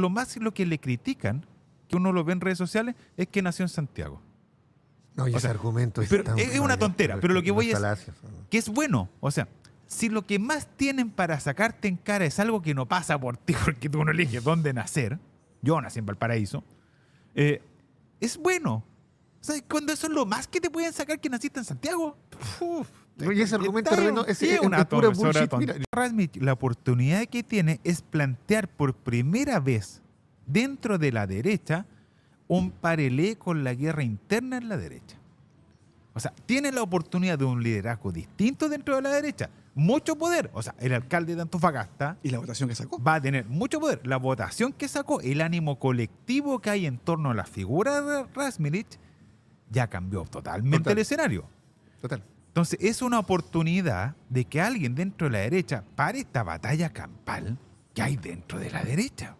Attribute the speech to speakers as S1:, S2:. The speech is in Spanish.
S1: lo más lo que le critican, que uno lo ve en redes sociales, es que nació en Santiago. No, y ese argumento es, es una tontera, pero lo que voy a es que es bueno. O sea, si lo que más tienen para sacarte en cara es algo que no pasa por ti, porque tú no eliges dónde nacer, yo nací en Valparaíso, eh, es bueno.
S2: O sea, cuando eso es lo más que te pueden sacar que naciste en Santiago, y ese argumento es, una pura bullshit. Mira,
S1: la oportunidad que tiene es plantear por primera vez dentro de la derecha un parelé con la guerra interna en la derecha. O sea, tiene la oportunidad de un liderazgo distinto dentro de la derecha. Mucho poder. O sea, el alcalde de Antofagasta. Y la votación que sacó. Va a tener mucho poder. La votación que sacó, el ánimo colectivo que hay en torno a la figura de Rasmirich, ya cambió totalmente el escenario. Total. Entonces es una oportunidad de que alguien dentro de la derecha pare esta batalla campal que hay dentro de la derecha.